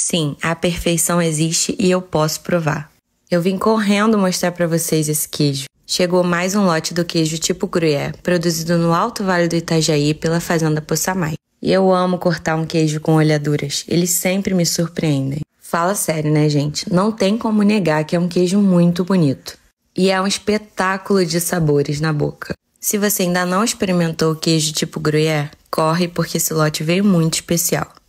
Sim, a perfeição existe e eu posso provar. Eu vim correndo mostrar para vocês esse queijo. Chegou mais um lote do queijo tipo Gruyère, produzido no Alto Vale do Itajaí pela Fazenda Poçamai. E eu amo cortar um queijo com olhaduras, eles sempre me surpreendem. Fala sério, né, gente? Não tem como negar que é um queijo muito bonito. E é um espetáculo de sabores na boca. Se você ainda não experimentou o queijo tipo Gruyère, corre porque esse lote veio muito especial.